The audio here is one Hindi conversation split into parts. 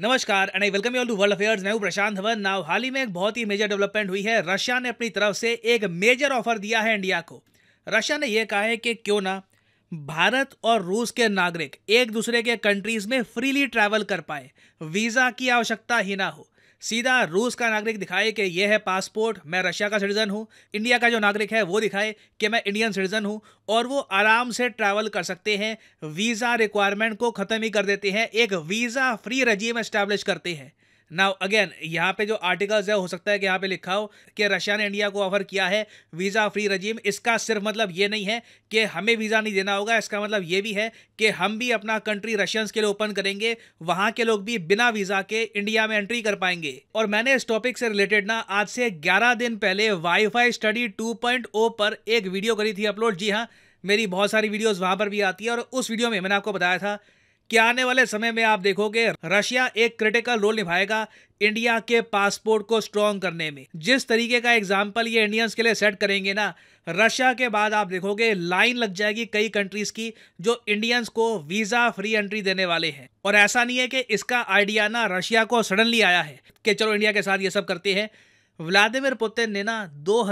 नमस्कार and I welcome you to world affairs मैं हूं प्रशांत धवन नाउ हाल ही में एक बहुत ही मेजर डेवलपमेंट हुई है रशिया ने अपनी तरफ से एक मेजर ऑफर दिया है इंडिया को रशिया ने यह कहा है कि क्यों ना भारत और रूस के नागरिक एक दूसरे के कंट्रीज में फ्रीली ट्रैवल कर पाए वीज़ा की आवश्यकता ही ना हो सीधा रूस का नागरिक दिखाए कि यह है पासपोर्ट मैं रशिया का सिटीज़न हूँ इंडिया का जो नागरिक है वो दिखाए कि मैं इंडियन सिटीज़न हूँ और वो आराम से ट्रैवल कर सकते हैं वीज़ा रिक्वायरमेंट को ख़त्म ही कर देते हैं एक वीज़ा फ्री रजीम इस्टेब्लिश करते हैं नाउ अगेन यहाँ पे जो आर्टिकल्स है हो सकता है कि यहाँ पे लिखा हो कि रशिया ने इंडिया को ऑफर किया है वीज़ा फ्री रजीम इसका सिर्फ मतलब ये नहीं है कि हमें वीज़ा नहीं देना होगा इसका मतलब ये भी है कि हम भी अपना कंट्री रशियंस के लिए ओपन करेंगे वहाँ के लोग भी बिना वीज़ा के इंडिया में एंट्री कर पाएंगे और मैंने इस टॉपिक से रिलेटेड ना आज से ग्यारह दिन पहले वाईफाई स्टडी टू पर एक वीडियो करी थी अपलोड जी हाँ मेरी बहुत सारी वीडियोज़ वहाँ पर भी आती है और उस वीडियो में मैंने आपको बताया था कि आने वाले समय में आप देखोगे रशिया एक क्रिटिकल रोल निभाएगा इंडिया के पासपोर्ट को स्ट्रॉन्ग करने में जिस तरीके का एग्जाम्पल ये इंडियंस के लिए सेट करेंगे ना रशिया के बाद आप देखोगे लाइन लग जाएगी कई कंट्रीज की जो इंडियंस को वीजा फ्री एंट्री देने वाले हैं और ऐसा नहीं है कि इसका आइडिया ना रशिया को सडनली आया है कि चलो इंडिया के साथ ये सब करते हैं व्लादिमिर पुतिन ने ना दो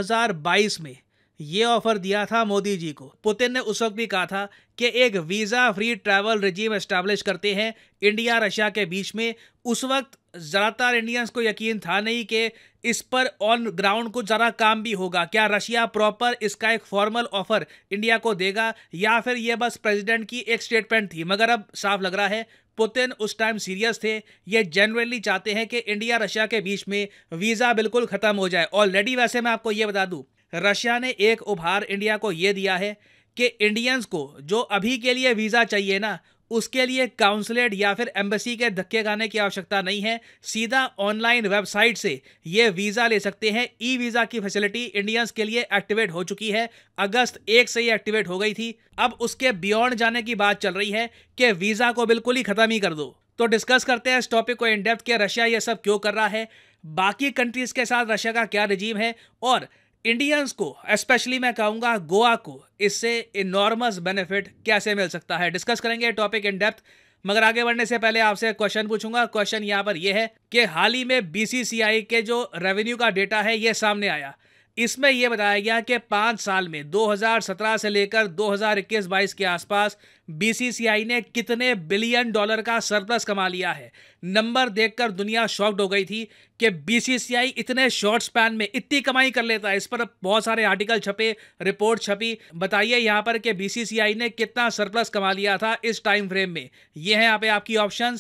में ये ऑफर दिया था मोदी जी को पुतिन ने उस वक्त भी कहा था कि एक visa free travel regime establish करते हैं इंडिया रशिया के बीच में उस वक्त ज़्यादातर इंडियंस को यकीन था नहीं कि इस पर ऑन ग्राउंड कुछ ज़रा काम भी होगा क्या रशिया प्रॉपर इसका एक फॉर्मल ऑफर इंडिया को देगा या फिर ये बस प्रेसिडेंट की एक स्टेटमेंट थी मगर अब साफ लग रहा है पुतिन उस टाइम सीरियस थे ये जनरली चाहते हैं कि इंडिया रशिया के बीच में वीज़ा बिल्कुल ख़त्म हो जाए ऑलरेडी वैसे मैं आपको ये बता दूँ रशिया ने एक उपहार इंडिया को ये दिया है कि इंडियंस को जो अभी के लिए वीज़ा चाहिए ना उसके लिए काउंसलेट या फिर एम्बेसी के धक्के खाने की आवश्यकता नहीं है सीधा ऑनलाइन वेबसाइट से ये वीज़ा ले सकते हैं ई वीज़ा की फैसिलिटी इंडियंस के लिए एक्टिवेट हो चुकी है अगस्त एक से ही एक्टिवेट हो गई थी अब उसके बियॉन्ड जाने की बात चल रही है कि वीज़ा को बिल्कुल ही ख़त्म ही कर दो तो डिस्कस करते हैं इस टॉपिक को इनडेप्थ कि रशिया ये सब क्यों कर रहा है बाकी कंट्रीज़ के साथ रशिया का क्या रजीम है और इंडियंस को स्पेशली मैं कहूंगा गोवा को इससे इनॉर्मस बेनिफिट कैसे मिल सकता है डिस्कस करेंगे टॉपिक इन डेप्थ मगर आगे बढ़ने से पहले आपसे क्वेश्चन पूछूंगा क्वेश्चन यहां पर यह है कि हाल ही में बीसीसीआई के जो रेवेन्यू का डेटा है यह सामने आया इसमें यह बताया गया कि पांच साल में 2017 से लेकर 2021-22 के आसपास बीसीसीआई ने कितने बिलियन डॉलर का सरप्लस कमा लिया है नंबर देखकर दुनिया शॉक्ड हो गई थी कि बीसीसीआई इतने शॉर्ट स्पैन में इतनी कमाई कर लेता है इस पर बहुत सारे आर्टिकल छपे रिपोर्ट छपी बताइए यहाँ पर कि बीसीसीआई ने कितना सरप्लस कमा लिया था इस टाइम फ्रेम में ये है यहाँ पे आपकी ऑप्शन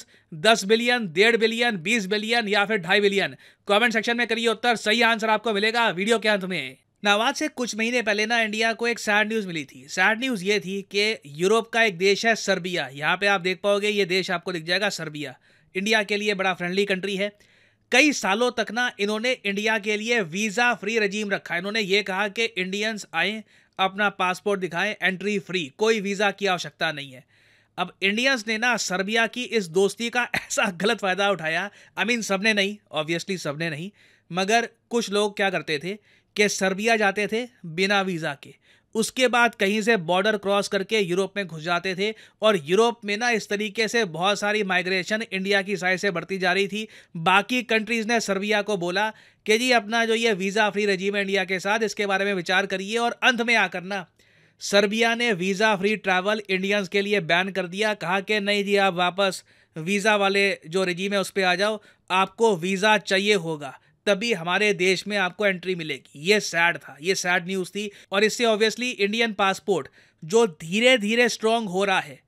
दस बिलियन डेढ़ बिलियन बीस बिलियन या फिर ढाई बिलियन कॉमेंट सेक्शन में करिए उत्तर सही आंसर आपको मिलेगा वीडियो के अंत में ना आज से कुछ महीने पहले ना इंडिया को एक सैड न्यूज़ मिली थी सैड न्यूज़ ये थी कि यूरोप का एक देश है सर्बिया यहाँ पे आप देख पाओगे ये देश आपको दिख जाएगा सर्बिया इंडिया के लिए बड़ा फ्रेंडली कंट्री है कई सालों तक ना इन्होंने इंडिया के लिए वीज़ा फ्री रजीम रखा इन्होंने ये कहा कि इंडियंस आए अपना पासपोर्ट दिखाएं एंट्री फ्री कोई वीज़ा की आवश्यकता नहीं है अब इंडियंस ने ना सर्बिया की इस दोस्ती का ऐसा गलत फ़ायदा उठाया आई मीन सबने नहीं ऑब्वियसली सबने नहीं मगर कुछ लोग क्या करते थे के सर्बिया जाते थे बिना वीज़ा के उसके बाद कहीं से बॉर्डर क्रॉस करके यूरोप में घुस जाते थे और यूरोप में ना इस तरीके से बहुत सारी माइग्रेशन इंडिया की साइड से बढ़ती जा रही थी बाकी कंट्रीज़ ने सर्बिया को बोला कि जी अपना जो ये वीज़ा फ्री रजीम है इंडिया के साथ इसके बारे में विचार करिए और अंत में आकर ना सर्बिया ने वीज़ा फ्री ट्रैवल इंडियंस के लिए बैन कर दिया कहा कि नहीं जी आप वापस वीज़ा वाले जो रजीम है उस पर आ जाओ आपको वीज़ा चाहिए होगा तभी हमारे देश में आपको एंट्री मिलेगी ये सैड था ये सैड न्यूज़ थी और इससे ऑब्वियसली इंडियन पासपोर्ट जो धीरे धीरे स्ट्रांग हो रहा है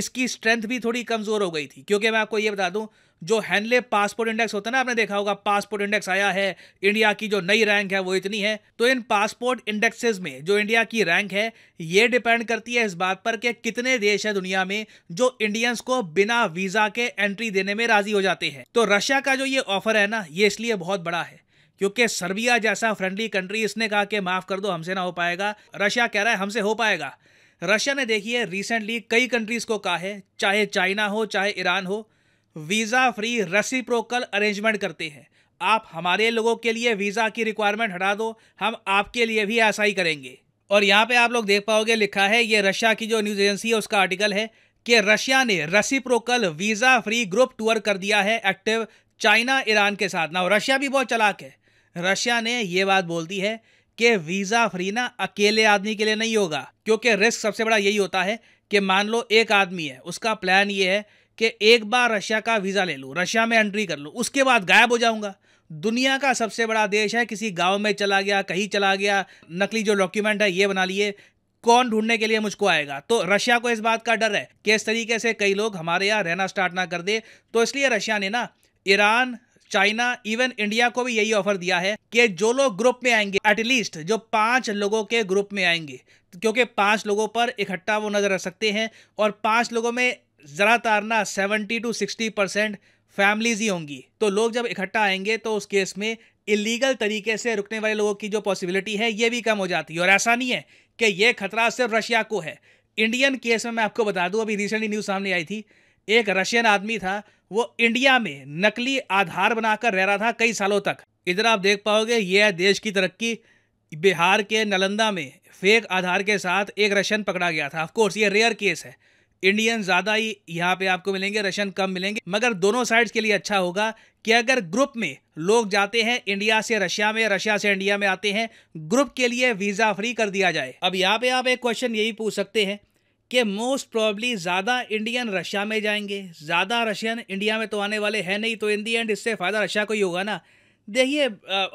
इसकी स्ट्रेंथ भी थोड़ी कमज़ोर हो गई थी क्योंकि मैं आपको ये बता दूं जो हैंडले पासपोर्ट इंडेक्स होता है ना आपने देखा होगा पासपोर्ट इंडेक्स आया है इंडिया की जो नई रैंक है वो इतनी है तो इन पासपोर्ट इंडेक्सेस में जो इंडिया की रैंक है ये डिपेंड करती है इस बात पर कि कितने देश है दुनिया में जो इंडियंस को बिना वीजा के एंट्री देने में राजी हो जाते हैं तो रशिया का जो ये ऑफर है ना ये इसलिए बहुत बड़ा है क्योंकि सर्बिया जैसा फ्रेंडली कंट्री इसने कहा कि माफ कर दो हमसे ना हो पाएगा रशिया कह रहा है हमसे हो पाएगा रशिया ने देखिए रिसेंटली कई कंट्रीज़ को कहा है चाहे चाइना हो चाहे ईरान हो वीज़ा फ्री रेसिप्रोकल अरेंजमेंट करते हैं आप हमारे लोगों के लिए वीज़ा की रिक्वायरमेंट हटा दो हम आपके लिए भी ऐसा ही करेंगे और यहाँ पे आप लोग देख पाओगे लिखा है ये रशिया की जो न्यूज़ एजेंसी है उसका आर्टिकल है कि रशिया ने reciprocal visa free group tour कर दिया है एक्टिव चाइना ईरान के साथ ना रशिया भी बहुत चलाक है रशिया ने ये बात बोल दी है कि वीज़ा फ्री ना अकेले आदमी के लिए नहीं होगा क्योंकि रिस्क सबसे बड़ा यही होता है कि मान लो एक आदमी है उसका प्लान ये है कि एक बार रशिया का वीज़ा ले लूँ रशिया में एंट्री कर लूँ उसके बाद गायब हो जाऊँगा दुनिया का सबसे बड़ा देश है किसी गांव में चला गया कहीं चला गया नकली जो डॉक्यूमेंट है ये बना लिए कौन ढूंढने के लिए मुझको आएगा तो रशिया को इस बात का डर है कि इस तरीके से कई लोग हमारे यहाँ रहना स्टार्ट ना कर दे तो इसलिए रशिया ने ना ईरान चाइना इवन इंडिया को भी यही ऑफर दिया है कि जो लोग ग्रुप में आएंगे एटलीस्ट जो पांच लोगों के ग्रुप में आएंगे क्योंकि पांच लोगों पर इकट्ठा वो नजर रख सकते हैं और पांच लोगों में जरा ना seventy to sixty percent families ही होंगी तो लोग जब इकट्ठा आएंगे तो उस केस में इलीगल तरीके से रुकने वाले लोगों की जो पॉसिबिलिटी है ये भी कम हो जाती है और ऐसा नहीं है कि ये खतरा सिर्फ रशिया को है इंडियन केस में मैं आपको बता दूं अभी रिसेंटली न्यूज़ सामने आई थी एक रशियन आदमी था वो इंडिया में नकली आधार बनाकर रह रहा था कई सालों तक इधर आप देख पाओगे ये है देश की तरक्की बिहार के नालंदा में फेक आधार के साथ एक रशियन पकड़ा गया था ऑफकोर्स ये रेयर केस है इंडियन ज़्यादा ही यहाँ पे आपको मिलेंगे रशियन कम मिलेंगे मगर दोनों साइड्स के लिए अच्छा होगा कि अगर ग्रुप में लोग जाते हैं इंडिया से रशिया में रशिया से इंडिया में आते हैं ग्रुप के लिए वीज़ा फ्री कर दिया जाए अब यहाँ पे आप एक क्वेश्चन यही पूछ सकते हैं कि मोस्ट प्रॉब्ली ज़्यादा इंडियन रशिया में जाएंगे ज़्यादा रशियन इंडिया में तो आने वाले हैं नहीं तो इन दी एंड इससे फ़ायदा रशिया को ही होगा ना देखिए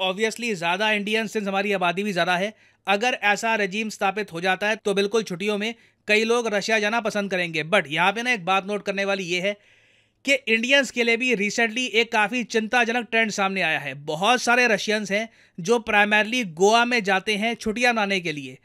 ऑब्वियसली ज़्यादा इंडियन सिंस हमारी आबादी भी ज़्यादा है अगर ऐसा रजीम स्थापित हो जाता है तो बिल्कुल छुट्टियों में कई लोग रशिया जाना पसंद करेंगे बट यहाँ पे ना एक बात नोट करने वाली ये है कि इंडियंस के लिए भी रिसेंटली एक काफ़ी चिंताजनक ट्रेंड सामने आया है बहुत सारे रशियंस हैं जो प्राइमरली गोवा में जाते हैं छुट्टियाँ मनाने के लिए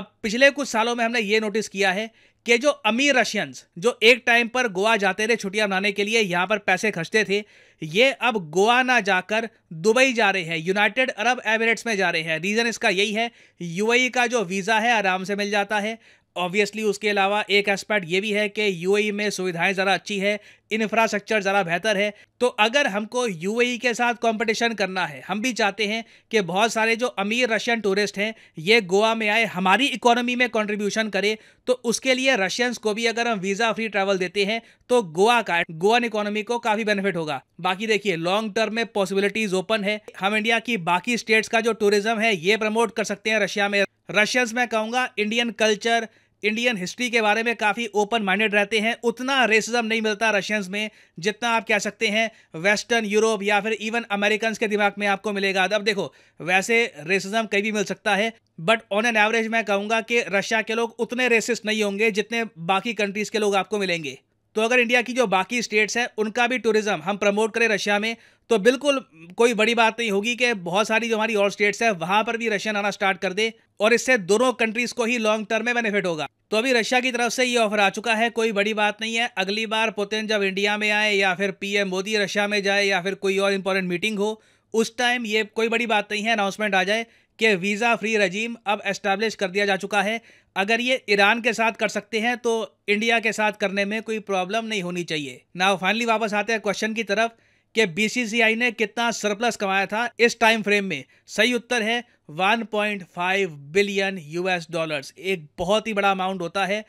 अब पिछले कुछ सालों में हमने ये नोटिस किया है कि जो अमीर रशियंस जो एक टाइम पर गोवा जाते थे छुट्टियां मनाने के लिए यहाँ पर पैसे खर्चते थे ये अब गोवा ना जाकर दुबई जा रहे हैं यूनाइटेड अरब एमिरेट्स में जा रहे हैं रीज़न इसका यही है यूएई का जो वीज़ा है आराम से मिल जाता है ऑब्वियसली उसके अलावा एक एस्पेक्ट ये भी है कि यूएई में सुविधाएं ज़रा अच्छी है इंफ्रास्ट्रक्चर ज़रा बेहतर है तो अगर हमको यूएई के साथ कंपटीशन करना है हम भी चाहते हैं कि बहुत सारे जो अमीर रशियन टूरिस्ट हैं ये गोवा में आए हमारी इकोनॉमी में कंट्रीब्यूशन करें तो उसके लिए रशियंस को भी अगर हम वीज़ा फ्री ट्रैवल देते हैं तो गोवा का गोवन इकोनॉमी को काफ़ी बेनिफिट होगा बाकी देखिए लॉन्ग टर्म में पॉसिबिलिटीज ओपन है हम इंडिया की बाकी स्टेट्स का जो टूरिज्म है ये प्रमोट कर सकते हैं रशिया में रशियंस मैं कहूँगा इंडियन कल्चर इंडियन हिस्ट्री के बारे में काफ़ी ओपन माइंडेड रहते हैं उतना रेसिज्म नहीं मिलता रशियंस में जितना आप कह सकते हैं वेस्टर्न यूरोप या फिर इवन अमेरिकन के दिमाग में आपको मिलेगा अब देखो वैसे रेसिज्म कहीं भी मिल सकता है बट ऑन एन एवरेज मैं कहूँगा कि रशिया के लोग उतने रेसिस्ट नहीं होंगे जितने बाकी कंट्रीज़ के लोग आपको मिलेंगे तो अगर इंडिया की जो बाकी स्टेट्स हैं उनका भी टूरिज़्म हम प्रमोट करें रशिया में तो बिल्कुल कोई बड़ी बात नहीं होगी कि बहुत सारी जो हमारी और स्टेट्स हैं वहाँ पर भी रशियन आना स्टार्ट कर दे और इससे दोनों कंट्रीज़ को ही लॉन्ग टर्म में बेनिफिट होगा तो अभी रशिया की तरफ से ये ऑफर आ चुका है कोई बड़ी बात नहीं है अगली बार पुतिन जब इंडिया में आए या फिर पीएम मोदी रशिया में जाए या फिर कोई और इंपॉर्टेंट मीटिंग हो उस टाइम ये कोई बड़ी बात नहीं है अनाउंसमेंट आ जाए कि वीज़ा फ्री रजीम अब एस्टैब्लिश कर दिया जा चुका है अगर ये ईरान के साथ कर सकते हैं तो इंडिया के साथ करने में कोई प्रॉब्लम नहीं होनी चाहिए ना फाइनली वापस आते हैं क्वेश्चन की तरफ कि बीसीसीआई ने कितना सरप्लस कमाया था इस टाइम फ्रेम में सही उत्तर है 1.5 बिलियन यूएस डॉलर्स एक बहुत ही बड़ा अमाउंट होता है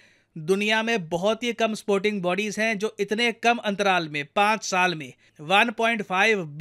दुनिया में बहुत ही कम स्पोर्टिंग बॉडीज़ हैं जो इतने कम अंतराल में पाँच साल में 1.5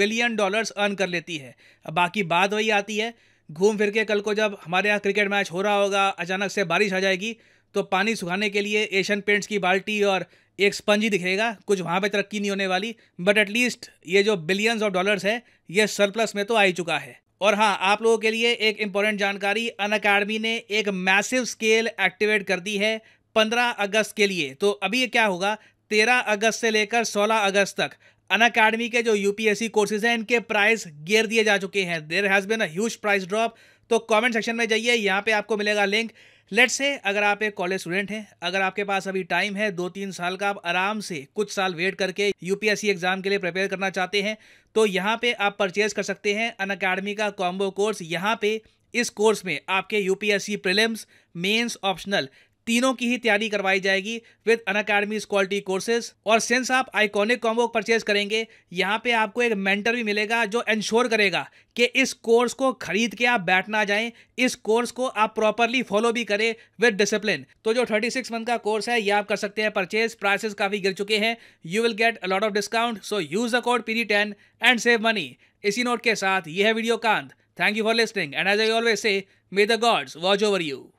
बिलियन डॉलर्स अर्न कर लेती है बाकी बात वही आती है घूम फिर के कल को जब हमारे यहाँ क्रिकेट मैच हो रहा होगा अचानक से बारिश आ जाएगी तो पानी सुखाने के लिए एशियन पेंट्स की बाल्टी और एक स्पंज ही दिखेगा कुछ वहाँ पे तरक्की नहीं होने वाली बट एटलीस्ट ये जो बिलियंस ऑफ डॉलर्स है ये सरप्लस में तो आ ही चुका है और हाँ आप लोगों के लिए एक इम्पॉर्टेंट जानकारी अन अकाडमी ने एक मैसिव स्केल एक्टिवेट कर दी है पंद्रह अगस्त के लिए तो अभी ये क्या होगा तेरह अगस्त से लेकर सोलह अगस्त तक अन अकाडमी के जो यूपीएससी कोर्सेज हैं इनके प्राइस गेर दिए जा चुके हैं there has been huge price drop तो कमेंट सेक्शन में जाइए यहाँ पे आपको मिलेगा लिंक लेट्स से अगर आप एक कॉलेज स्टूडेंट हैं अगर आपके पास अभी टाइम है दो तीन साल का आप आराम से कुछ साल वेट करके यूपीएससी एग्जाम के लिए प्रिपेयर करना चाहते हैं तो यहाँ पे आप परचेज कर सकते हैं अन अकेडमी का कॉम्बो कोर्स यहाँ पे इस कोर्स में आपके यूपीएससी प्रीलिम्स मेंस ऑप्शनल तीनों की ही तैयारी करवाई जाएगी with Unacademy quality courses और सिंस आप आइकॉनिक कॉम्बो परचेज करेंगे यहाँ पे आपको एक मेंटर भी मिलेगा जो इंश्योर करेगा कि इस कोर्स को खरीद के आप बैठना जाए इस कोर्स को आप प्रॉपरली फॉलो भी करें विद डिसिप्लिन तो जो 36 मंथ का कोर्स है ये आप कर सकते हैं परचेज प्राइसेस काफ़ी गिर चुके हैं you will get a lot of discount so use the code ten and save money इसी नोट के साथ यह है वीडियो कांत thank you for listening and as I always say may the gods watch over you